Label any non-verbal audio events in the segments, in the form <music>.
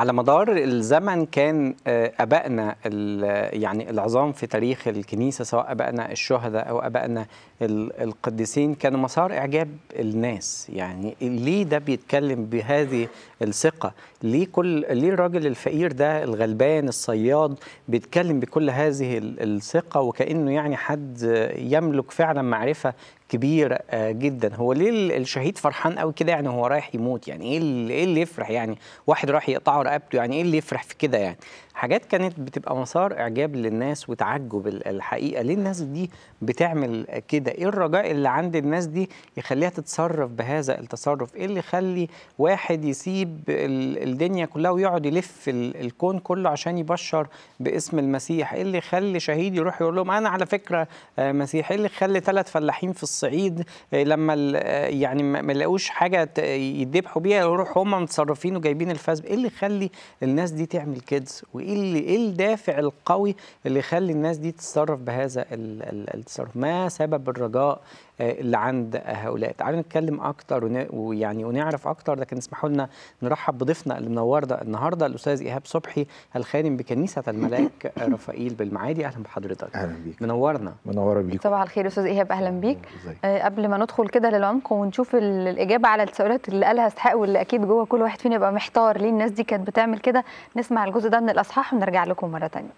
على مدار الزمن كان آه، ابائنا يعني العظام في تاريخ الكنيسه سواء ابائنا الشهداء او ابائنا القديسين كانوا مسار اعجاب الناس يعني ليه ده بيتكلم بهذه الثقه ليه كل ليه الراجل الفقير ده الغلبان الصياد بيتكلم بكل هذه الثقه وكانه يعني حد يملك فعلا معرفه كبير آه، جدا هو ليه الشهيد فرحان قوي كده يعني هو رايح يموت يعني ايه اللي, إيه اللي يفرح يعني واحد راح يقطعه رقبته يعني ايه اللي يفرح في كده يعني حاجات كانت بتبقى مسار اعجاب للناس وتعجب الحقيقه ليه الناس دي بتعمل كده ايه الرجاء اللي عند الناس دي يخليها تتصرف بهذا التصرف ايه اللي يخلي واحد يسيب الدنيا كلها ويقعد يلف الكون كله عشان يبشر باسم المسيح ايه اللي يخلي شهيد يروح يقول لهم انا على فكره آه، مسيح ايه اللي يخلي ثلاث فلاحين في الصين الصعيد آه، لما آه، يعني ما لقوش حاجه يذبحوا بيها يروحوا هم متصرفين وجايبين الفاز ايه اللي يخلي الناس دي تعمل كده وايه اللي ايه الدافع القوي اللي يخلي الناس دي تتصرف بهذا التصرف ما سبب الرجاء آه، اللي عند هؤلاء تعالوا نتكلم اكتر ويعني ونعرف اكتر لكن اسمحوا لنا نرحب بضيفنا اللي منورنا النهارده الاستاذ ايهاب صبحي الخادم بكنيسه الملاك رفائيل بالمعادي اهلا بحضرتك اهلا بيك منورنا منوره بيك صباح الخير استاذ ايهاب اهلا بيك ازاي آه، قبل ما ندخل كده للعمق ونشوف الاجابه على التساؤلات اللي قالها اسحاق واللي اكيد جوه كل واحد فينا يبقى محتار ليه الناس دي كانت بتعمل كده نسمع الجزء ده من الاصحاح ونرجع لكم مره ثانيه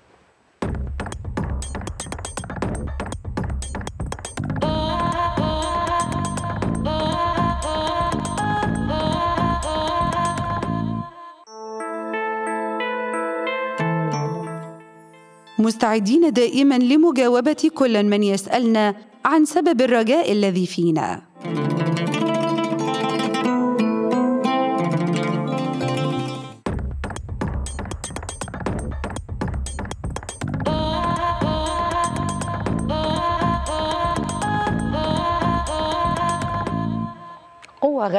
مستعدين دائما لمجاوبة كل من يسألنا عن سبب الرجاء الذي فينا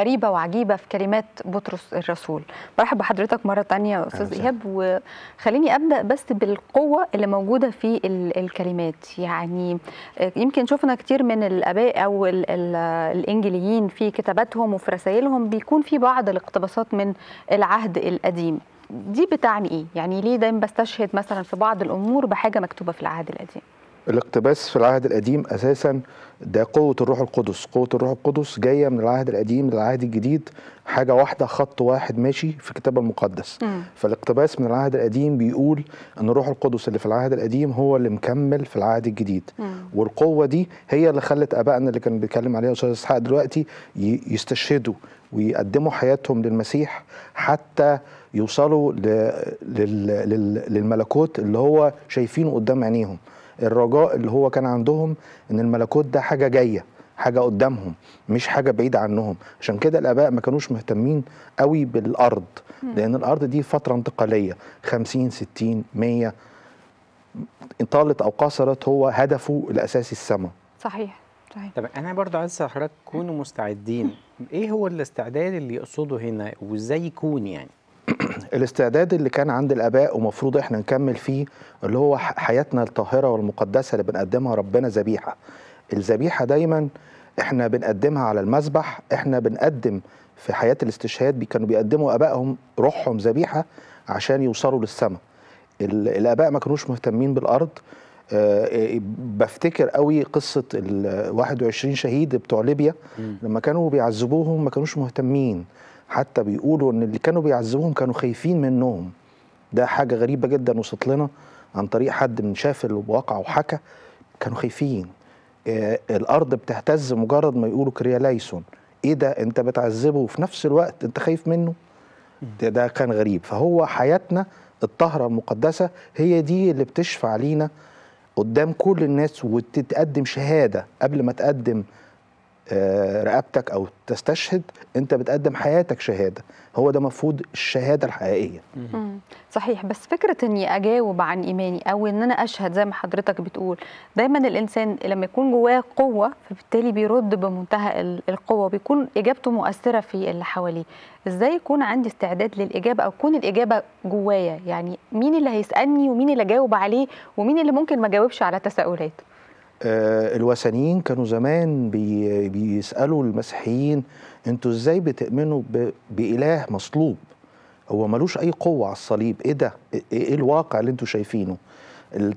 غريبه وعجيبه في كلمات بطرس الرسول برحب بحضرتك مره تانية استاذ ايهاب وخليني ابدا بس بالقوه اللي موجوده في الكلمات يعني آه، يمكن شفنا كتير من الاباء او الانجليين في كتاباتهم وفي رسائلهم بيكون في بعض الاقتباسات من العهد القديم دي بتعني ايه يعني ليه دايما بستشهد مثلا في بعض الامور بحاجه مكتوبه في العهد القديم الاقتباس في العهد القديم اساسا ده قوه الروح القدس قوه الروح القدس جايه من العهد القديم للعهد الجديد حاجه واحده خط واحد ماشي في الكتاب المقدس م. فالاقتباس من العهد القديم بيقول ان الروح القدس اللي في العهد القديم هو اللي مكمل في العهد الجديد م. والقوه دي هي اللي خلت ابائنا اللي كان بيتكلم عليها استاذ اسحاق دلوقتي يستشهدوا ويقدموا حياتهم للمسيح حتى يوصلوا للملكوت اللي هو شايفينه قدام عينيهم الرجاء اللي هو كان عندهم ان الملكوت ده حاجه جايه حاجه قدامهم مش حاجه بعيده عنهم عشان كده الاباء ما كانوش مهتمين قوي بالارض لان الارض دي فتره انتقاليه 50 60 100 طالت او قصرت هو هدفه الاساسي السماء صحيح صحيح طب انا برضو عايز حضرتك كونوا مستعدين ايه هو الاستعداد اللي يقصده هنا وازاي يكون يعني <clears throat> الاستعداد اللي كان عند الاباء ومفروض احنا نكمل فيه اللي هو حياتنا الطاهره والمقدسه اللي بنقدمها ربنا ذبيحه الذبيحه دايما احنا بنقدمها على المذبح احنا بنقدم في حياه الاستشهاد كانوا بيقدموا ابائهم روحهم ذبيحه عشان يوصلوا للسماء الاباء ما كانوش مهتمين بالارض آه، بفتكر قوي قصه ال 21 شهيد بتوع ليبيا لما كانوا بيعذبوهم ما كانوش مهتمين حتى بيقولوا ان اللي كانوا بيعذبوهم كانوا خايفين منهم ده حاجه غريبه جدا وصلت لنا عن طريق حد من شاف الواقع وحكى كانوا خايفين آه الارض بتهتز مجرد ما يقولوا كرياليسون ايه ده انت بتعذبه وفي نفس الوقت انت خايف منه ده, ده كان غريب فهو حياتنا الطهره المقدسه هي دي اللي بتشفع لينا قدام كل الناس وتتقدم شهاده قبل ما تقدم آه، رقبتك او تستشهد انت بتقدم حياتك شهاده هو ده مفروض الشهاده الحقيقيه صحيح بس فكره اني اجاوب عن ايماني او ان انا اشهد زي ما حضرتك بتقول دايما الانسان لما يكون جواه قوه فبالتالي بيرد بمنتهى القوه بيكون اجابته مؤثره في اللي حواليه ازاي يكون عندي استعداد للاجابه او تكون الاجابه جوايا يعني مين اللي هيسالني ومين اللي اجاوب عليه ومين اللي ممكن ما اجاوبش على تساؤلاته آه، الوثنيين كانوا زمان بيسالوا المسيحيين انتوا ازاي بتؤمنوا باله مصلوب هو ملوش اي قوه على الصليب ايه ده ايه, إيه-, إيه الواقع اللي انتوا شايفينه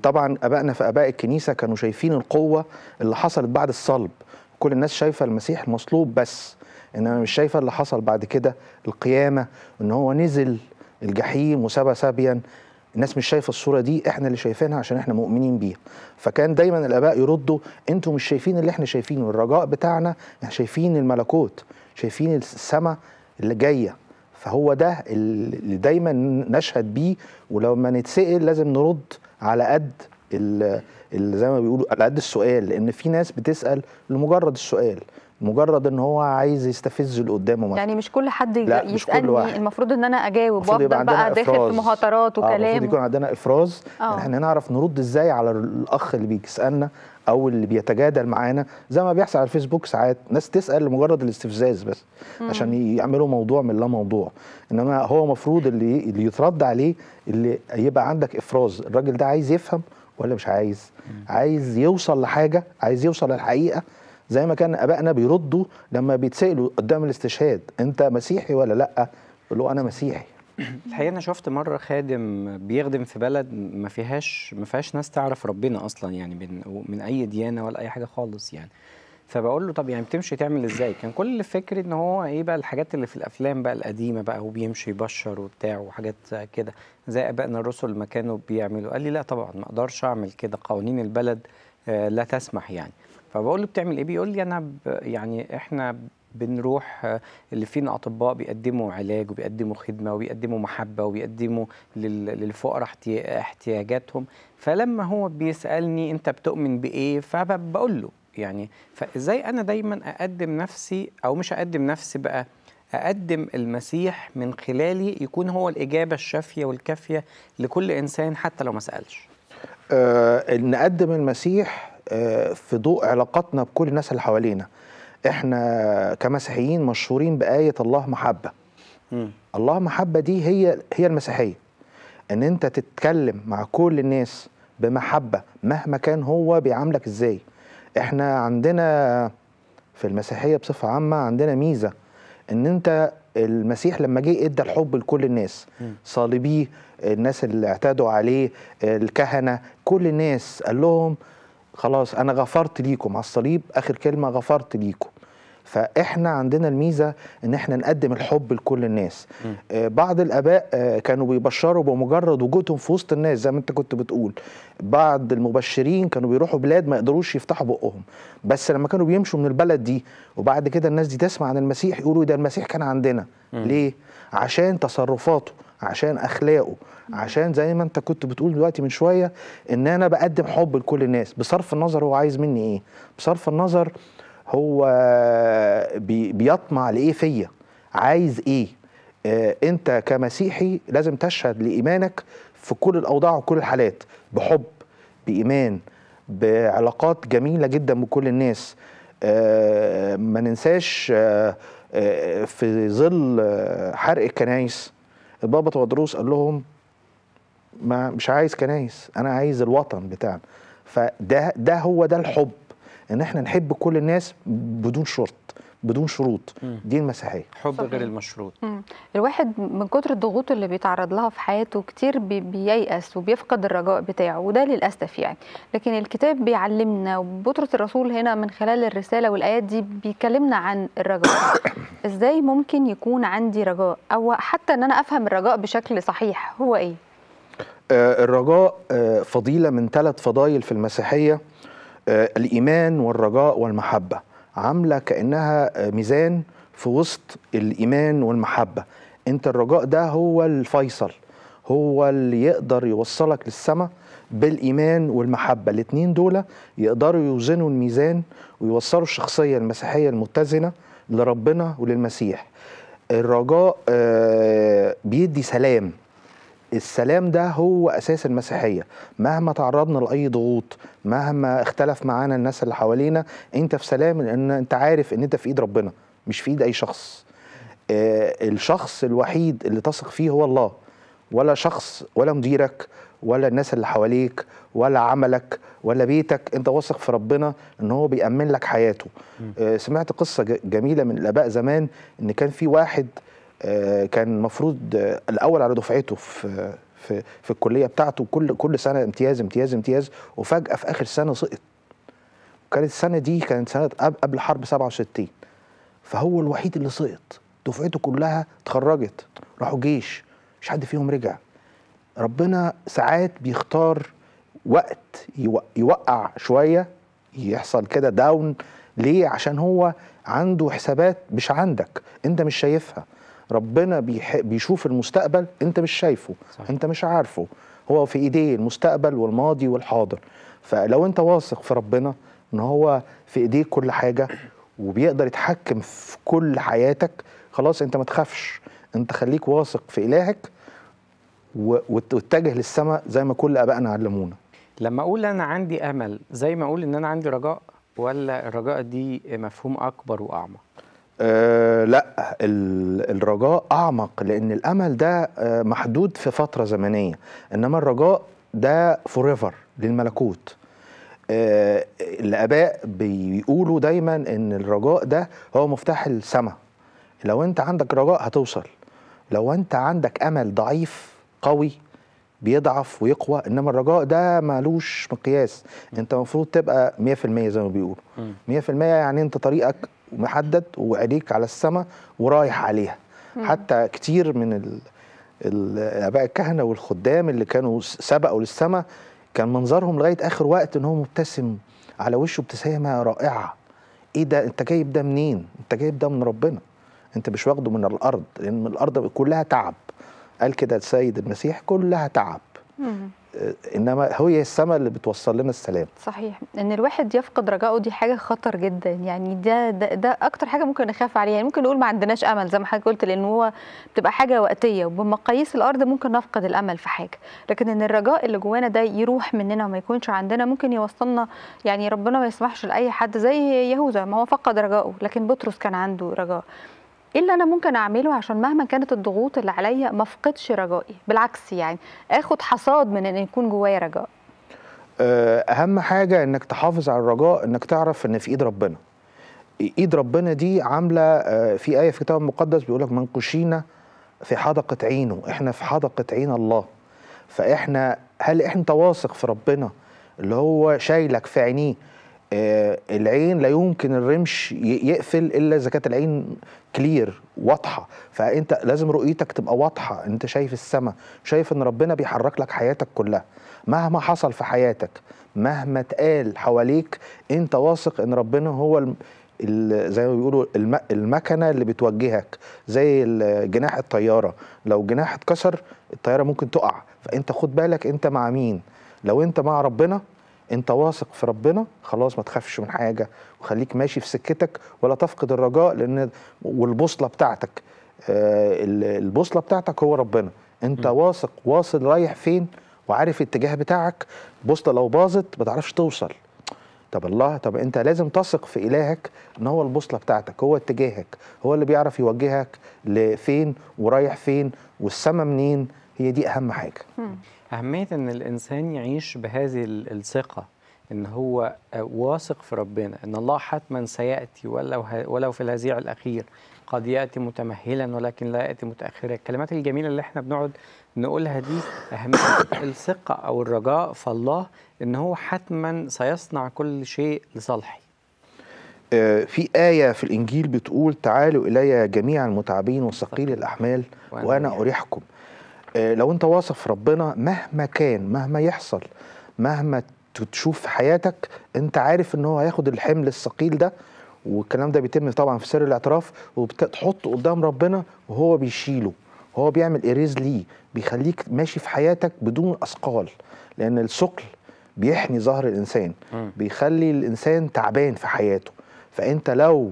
طبعا ابائنا في اباء الكنيسه كانوا شايفين القوه اللي حصلت بعد الصلب كل الناس شايفه المسيح المصلوب بس انما مش شايفه اللي حصل بعد كده القيامه ان هو نزل الجحيم وسبى سبيا الناس مش شايفه الصوره دي احنا اللي شايفينها عشان احنا مؤمنين بيها فكان دايما الاباء يردوا انتوا مش شايفين اللي احنا شايفينه الرجاء بتاعنا احنا شايفين الملكوت شايفين السماء اللي جايه فهو ده اللي دايما نشهد بيه ولما نتسال لازم نرد على قد اللي زي ما بيقولوا على قد السؤال لان في ناس بتسال لمجرد السؤال مجرد ان هو عايز يستفز اللي قدامه مثلا يعني مش كل حد لا يسالني مش كل واحد. المفروض ان انا اجاوب وافضل بقى داخل في مهاترات آه، وكلام المفروض يكون عندنا افراز آه. ان احنا نعرف نرد ازاي على الاخ اللي بيسالنا او اللي بيتجادل معانا زي ما بيحصل على الفيسبوك ساعات ناس تسال لمجرد الاستفزاز بس مم. عشان يعملوا موضوع من لا موضوع انما هو المفروض اللي اللي يترد عليه اللي يبقى عندك افراز الراجل ده عايز يفهم ولا مش عايز عايز يوصل لحاجه عايز يوصل للحقيقه زي ما كان ابائنا بيردوا لما بيتسالوا قدام الاستشهاد انت مسيحي ولا لا يقول له انا مسيحي الحقيقه انا شفت مره خادم بيخدم في بلد ما فيهاش ما فيهاش ناس تعرف ربنا اصلا يعني من من اي ديانه ولا اي حاجه خالص يعني فبقول له طب يعني بتمشي تعمل ازاي كان كل الفكر ان هو ايه بقى الحاجات اللي في الافلام بقى القديمه بقى وبيمشي يبشر وبتاع وحاجات كده زي ابائنا الرسل ما كانوا بيعملوا قال لي لا طبعا ما اقدرش اعمل كده قوانين البلد آه، لا تسمح يعني فبقول له بتعمل ايه بيقول لي انا يعني احنا بنروح اللي فينا اطباء بيقدموا علاج وبيقدموا خدمه وبيقدموا محبه وبيقدموا للفقراء احتياجاتهم فلما هو بيسالني انت بتؤمن بايه فبقول له يعني فازاي انا دايما اقدم نفسي او مش اقدم نفسي بقى اقدم المسيح من خلالي يكون هو الاجابه الشافيه والكافيه لكل انسان حتى لو ما سالش أه نقدم المسيح في ضوء علاقاتنا بكل الناس اللي حوالينا احنا كمسيحيين مشهورين بآية الله محبة م. الله محبة دي هي هي المسيحية ان انت تتكلم مع كل الناس بمحبة مهما كان هو بيعاملك ازاي احنا عندنا في المسيحية بصفة عامة عندنا ميزة ان انت المسيح لما جه ادى الحب لكل الناس صليبيه الناس اللي اعتادوا عليه الكهنه كل الناس قال لهم خلاص انا غفرت ليكم على الصليب اخر كلمه غفرت ليكم فاحنا عندنا الميزه ان احنا نقدم الحب لكل الناس آه، بعض الاباء آه، كانوا بيبشروا بمجرد وجودهم في وسط الناس زي ما انت كنت بتقول بعض المبشرين كانوا بيروحوا بلاد ما يقدروش يفتحوا بقهم بس لما كانوا بيمشوا من البلد دي وبعد كده الناس دي تسمع عن المسيح يقولوا ده المسيح كان عندنا م. ليه عشان تصرفاته عشان اخلاقه عشان زي ما انت كنت بتقول دلوقتي من شويه ان انا بقدم حب لكل الناس بصرف النظر هو عايز مني ايه بصرف النظر هو بي بيطمع لايه فيا عايز ايه آه انت كمسيحي لازم تشهد لايمانك في كل الاوضاع وكل الحالات بحب بايمان بعلاقات جميله جدا بكل الناس آه ما ننساش آه, آه، في ظل آه، حرق الكنايس البابا تودروس قال لهم ما مش عايز كنايس انا عايز الوطن بتاعنا فده ده هو ده الحب ان احنا نحب كل الناس بدون شرط بدون شروط دي المسيحيه حب غير المشروط الواحد من كتر الضغوط اللي بيتعرض لها في حياته كتير بييأس وبيفقد الرجاء بتاعه وده للاسف يعني لكن الكتاب بيعلمنا وبطرس الرسول هنا من خلال الرساله والايات دي بيكلمنا عن الرجاء <coughs> ازاي ممكن يكون عندي رجاء او حتى ان انا افهم الرجاء بشكل صحيح هو ايه آه، الرجاء آه، فضيله من ثلاث فضائل في المسيحيه آه، الايمان والرجاء والمحبه عامله كانها ميزان في وسط الايمان والمحبه انت الرجاء ده هو الفيصل هو اللي يقدر يوصلك للسماء بالايمان والمحبه الاثنين دول يقدروا يوزنوا الميزان ويوصلوا الشخصيه المسيحيه المتزنه لربنا وللمسيح الرجاء آه، بيدي سلام السلام ده هو اساس المسيحيه مهما تعرضنا لاي ضغوط مهما اختلف معانا الناس اللي حوالينا انت في سلام لان انت عارف ان انت في ايد ربنا مش في ايد اي شخص آه الشخص الوحيد اللي تثق فيه هو الله ولا شخص ولا مديرك ولا الناس اللي حواليك ولا عملك ولا بيتك انت واثق في ربنا ان هو بيأمن لك حياته آه سمعت قصه جميله من الاباء زمان ان كان في واحد آه آه، كان المفروض آه، الاول على دفعته في في في الكليه بتاعته كل كل سنه امتياز امتياز امتياز وفجاه في اخر سنه سقط كانت السنه دي كانت سنه قبل حرب 67 فهو الوحيد اللي سقط دفعته كلها اتخرجت راحوا جيش مش حد فيهم رجع ربنا ساعات بيختار وقت يوقع شويه يحصل كده داون ليه عشان هو عنده حسابات مش عندك انت مش شايفها ربنا بيشوف المستقبل انت مش شايفه صح. انت مش عارفه هو في ايديه المستقبل والماضي والحاضر فلو انت واثق في ربنا ان هو في ايديه كل حاجه وبيقدر يتحكم في كل حياتك خلاص انت ما تخافش انت خليك واثق في الهك واتجه للسماء زي ما كل ابائنا علمونا لما اقول انا عندي امل زي ما اقول ان انا عندي رجاء ولا الرجاء دي مفهوم اكبر واعمق آه، لا الرجاء اعمق لان الامل ده آه، محدود في فتره زمنيه انما الرجاء ده فوريفر للملكوت أه الاباء بيقولوا دايما ان الرجاء ده هو مفتاح السماء لو انت عندك رجاء هتوصل لو انت عندك امل ضعيف قوي بيضعف ويقوى انما الرجاء ده مالوش مقياس انت المفروض تبقى 100% زي ما بيقولوا 100% يعني انت طريقك محدد وعينيك على السماء ورايح عليها حتى كتير من الاباء الكهنه والخدام اللي كانوا سبقوا للسماء كان منظرهم لغايه اخر وقت ان هو مبتسم على وشه ابتسامه رائعه ايه ده انت جايب ده منين انت جايب ده من ربنا انت مش واخده من الارض لان الارض كلها تعب قال كده السيد المسيح كلها تعب انما هي السماء اللي بتوصل لنا السلام صحيح ان الواحد يفقد رجائه دي حاجه خطر جدا يعني ده ده, ده اكتر حاجه ممكن نخاف عليها يعني ممكن نقول ما عندناش امل زي ما حضرتك قلت لان هو بتبقى حاجه وقتيه وبمقاييس الارض ممكن نفقد الامل في حاجه لكن ان الرجاء اللي جوانا ده يروح مننا وما يكونش عندنا ممكن يوصلنا يعني ربنا ما يسمحش لاي حد زي يهوذا ما هو فقد رجائه لكن بطرس كان عنده رجاء ايه اللي انا ممكن اعمله عشان مهما كانت الضغوط اللي عليا ما افقدش رجائي بالعكس يعني اخد حصاد من ان يكون جوايا رجاء آه، اهم حاجه انك تحافظ على الرجاء انك تعرف ان في ايد ربنا ايد ربنا دي عامله آه، في ايه في الكتاب المقدس بيقول لك منقوشينا في حدقه عينه احنا في حدقه عين الله فاحنا هل احنا واثق في ربنا اللي هو شايلك في عينيه آه، العين لا يمكن الرمش يقفل الا اذا كانت العين كلير واضحه فانت لازم رؤيتك تبقى واضحه انت شايف السماء شايف ان ربنا بيحرك لك حياتك كلها مهما حصل في حياتك مهما اتقال حواليك انت واثق ان ربنا هو الم... زي ما بيقولوا المكنه اللي بتوجهك زي جناح الطياره لو جناح اتكسر الطياره ممكن تقع فانت خد بالك انت مع مين لو انت مع ربنا انت واثق في ربنا خلاص ما تخافش من حاجه وخليك ماشي في سكتك ولا تفقد الرجاء لان والبوصله بتاعتك آه، البوصله بتاعتك هو ربنا انت م. واثق واصل رايح فين وعارف الاتجاه بتاعك البوصله لو باظت ما تعرفش توصل طب الله طب انت لازم تثق في الهك ان هو البوصله بتاعتك هو اتجاهك هو اللي بيعرف يوجهك لفين ورايح فين والسما منين هي دي اهم حاجه م. أهمية أن الإنسان يعيش بهذه الثقة أن هو آه، واثق في ربنا أن الله حتما سيأتي ولو, ولو في الهزيع الأخير قد يأتي متمهلا ولكن لا يأتي متأخرا الكلمات الجميلة اللي احنا بنقعد نقولها دي أهمية <coughs> الثقة أو الرجاء في الله أن هو حتما سيصنع كل شيء لصالحي آه، في آية في الإنجيل بتقول تعالوا إلي جميع المتعبين وثقيل الأحمال وأنا أريحكم آه، لو انت واثق في ربنا مهما كان مهما يحصل مهما تشوف في حياتك انت عارف ان هو هياخد الحمل الثقيل ده والكلام ده بيتم طبعا في سر الاعتراف وبتحطه قدام ربنا وهو بيشيله هو بيعمل اريز ليه بيخليك ماشي في حياتك بدون اثقال لان الثقل بيحني ظهر الانسان بيخلي الانسان تعبان في حياته فانت لو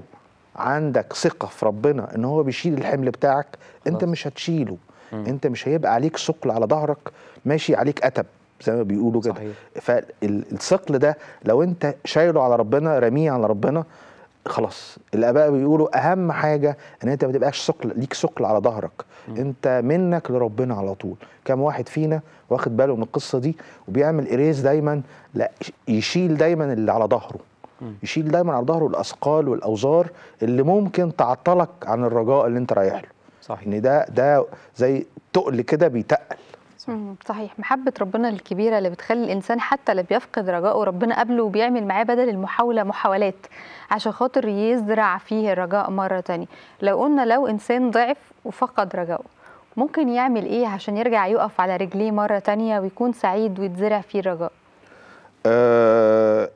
عندك ثقه في ربنا ان هو بيشيل الحمل بتاعك انت مش هتشيله م. انت مش هيبقى عليك ثقل على ظهرك ماشي عليك اتب زي ما بيقولوا كده فالثقل ده لو انت شايله على ربنا رميه على ربنا خلاص الاباء بيقولوا اهم حاجه ان انت ما تبقاش ثقل ليك ثقل على ظهرك انت منك لربنا على طول كم واحد فينا واخد باله من القصه دي وبيعمل اريز دايما لا يشيل دايما اللي على ظهره يشيل دايما على ظهره الاثقال والاوزار اللي ممكن تعطلك عن الرجاء اللي انت رايح له صحيح ان ده ده زي تقل كده بيتقل صحيح محبة ربنا الكبيرة اللي بتخلي الإنسان حتى اللي بيفقد رجاءه ربنا قبله وبيعمل معاه بدل المحاولة محاولات عشان خاطر يزرع فيه الرجاء مرة تانية لو قلنا لو إنسان ضعف وفقد رجاءه ممكن يعمل إيه عشان يرجع يقف على رجليه مرة تانية ويكون سعيد ويتزرع فيه الرجاء آه،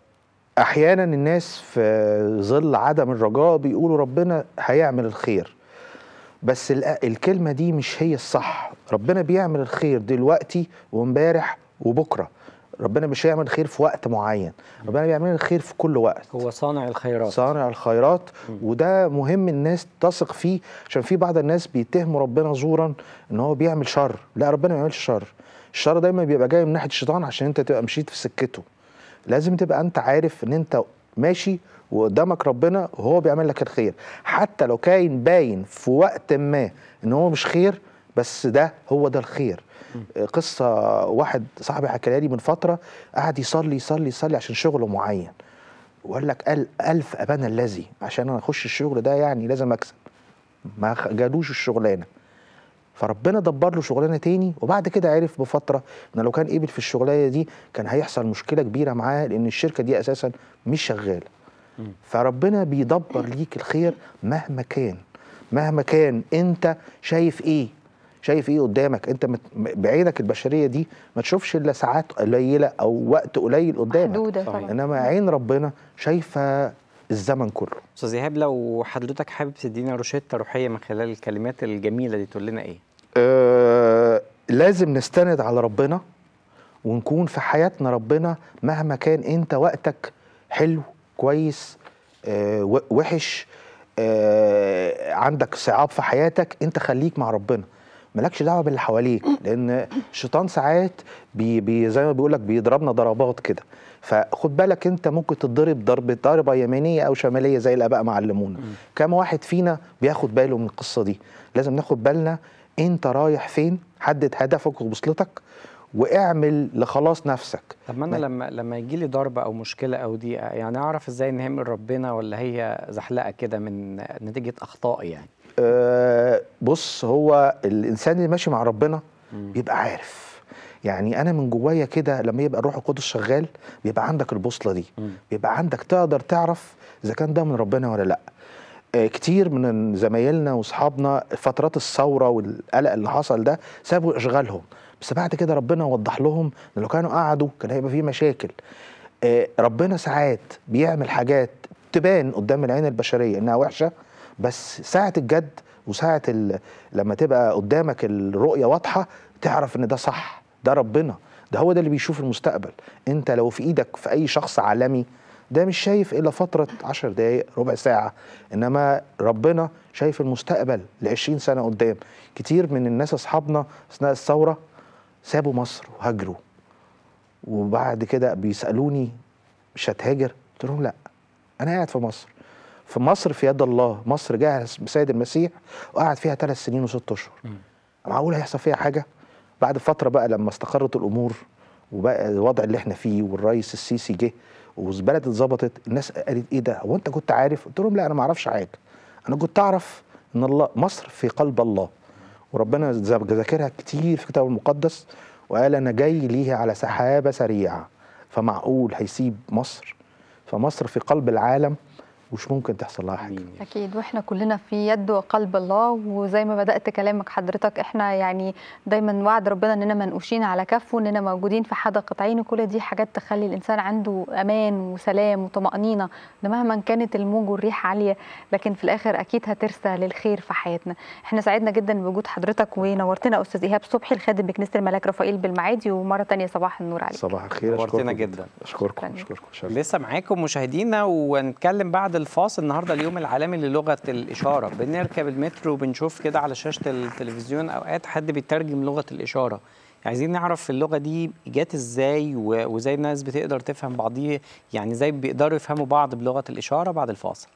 أحيانا الناس في ظل عدم الرجاء بيقولوا ربنا هيعمل الخير بس الكلمة دي مش هي الصح ربنا بيعمل الخير دلوقتي وامبارح وبكرة ربنا مش هيعمل خير في وقت معين ربنا بيعمل الخير في كل وقت هو صانع الخيرات صانع الخيرات وده مهم الناس تثق فيه عشان في بعض الناس بيتهموا ربنا زورا ان هو بيعمل شر لا ربنا ما بيعملش شر الشر دايما بيبقى جاي من ناحيه الشيطان عشان انت تبقى مشيت في سكته لازم تبقى انت عارف ان انت ماشي وقدامك ربنا وهو بيعمل لك الخير حتى لو كاين باين في وقت ما ان هو مش خير بس ده هو ده الخير م. قصه واحد صاحبي حكى لي من فتره قعد يصلي يصلي يصلي عشان شغله معين وقال لك قال ألف أبانا الذي عشان أنا أخش الشغل ده يعني لازم أكسب ما جالوش الشغلانة فربنا دبر له شغلانه تاني وبعد كده عرف بفتره ان لو كان قبل في الشغلانه دي كان هيحصل مشكله كبيره معاه لان الشركه دي اساسا مش شغاله فربنا بيدبر ليك الخير مهما كان مهما كان انت شايف ايه شايف ايه قدامك انت مت... بعينك البشريه دي ما تشوفش الا ساعات قليله او وقت قليل قدامك محدودة طبعا. انما عين ربنا شايفه الزمن كله استاذ ايهاب لو حضرتك حابب تدينا روشته روحيه من خلال الكلمات الجميله دي تقول لنا ايه آه لازم نستند على ربنا ونكون في حياتنا ربنا مهما كان انت وقتك حلو كويس آه، وحش آه، عندك صعاب في حياتك انت خليك مع ربنا مالكش دعوه باللي حواليك لان الشيطان ساعات بي بي زي ما بيقول لك بيضربنا ضربات كده فخد بالك انت ممكن تتضرب ضربه ضربه يمينيه او شماليه زي الاباء معلمونا كم واحد فينا بياخد باله من القصه دي لازم ناخد بالنا انت رايح فين حدد هدفك وبوصلتك واعمل لخلاص نفسك طب ما انا لما لما يجي لي ضربه او مشكله او ضيقه يعني اعرف ازاي ان هي من ربنا ولا هي زحلقه كده من نتيجه اخطائي يعني أه بص هو الانسان اللي ماشي مع ربنا بيبقى عارف يعني انا من جوايا كده لما يبقى الروح القدس شغال بيبقى عندك البوصله دي بيبقى عندك تقدر تعرف اذا كان ده من ربنا ولا لا آه، كتير من زمايلنا واصحابنا فترات الثوره والقلق اللي حصل ده سابوا اشغالهم بس بعد كده ربنا وضح لهم ان لو كانوا قعدوا كان هيبقى في مشاكل آه، ربنا ساعات بيعمل حاجات تبان قدام العين البشريه انها وحشه بس ساعه الجد وساعه لما تبقى قدامك الرؤيه واضحه تعرف ان ده صح ده ربنا ده هو ده اللي بيشوف المستقبل انت لو في ايدك في اي شخص عالمي ده مش شايف الا فتره عشر دقائق ربع ساعه انما ربنا شايف المستقبل ل 20 سنه قدام كتير من الناس اصحابنا اثناء الثوره سابوا مصر وهاجروا وبعد كده بيسالوني مش هتهاجر قلت لهم لا انا قاعد في مصر في مصر في يد الله مصر جاهز بسيد المسيح وقعد فيها ثلاث سنين وست اشهر معقول هيحصل فيها حاجه بعد فتره بقى لما استقرت الامور وبقى الوضع اللي احنا فيه والرئيس السيسي جه والبلد اتظبطت الناس قالت ايه ده هو انت كنت عارف قلت لهم لا انا ما اعرفش حاجه انا كنت اعرف ان الله مصر في قلب الله وربنا ذاكرها كتير في كتابه المقدس وقال انا جاي ليها على سحابه سريعه فمعقول هيسيب مصر فمصر في قلب العالم وش ممكن تحصل لها حاجه اكيد واحنا كلنا في يد وقلب الله وزي ما بدات كلامك حضرتك احنا يعني دايما وعد ربنا اننا منقوشين على كفه اننا موجودين في حدقه عينه كل دي حاجات تخلي الانسان عنده امان وسلام وطمانينه ان مهما كانت الموج والريح عاليه لكن في الاخر اكيد هترسى للخير في حياتنا احنا سعدنا جدا بوجود حضرتك ونورتنا استاذ ايهاب صبحي الخادم بكنيسه الملاك رفائيل بالمعادي ومره ثانيه صباح النور عليك صباح الخير نورتنا جدا اشكركم اشكركم لسه معاكم مشاهدينا ونتكلم بعد الفاصل النهارده اليوم العالمي للغه الاشاره بنركب المترو بنشوف كده على شاشه التلفزيون اوقات حد بيترجم لغه الاشاره عايزين نعرف اللغه دي جت ازاي وازاي الناس بتقدر تفهم بعضيها يعني ازاي بيقدروا يفهموا بعض بلغه الاشاره بعد الفاصل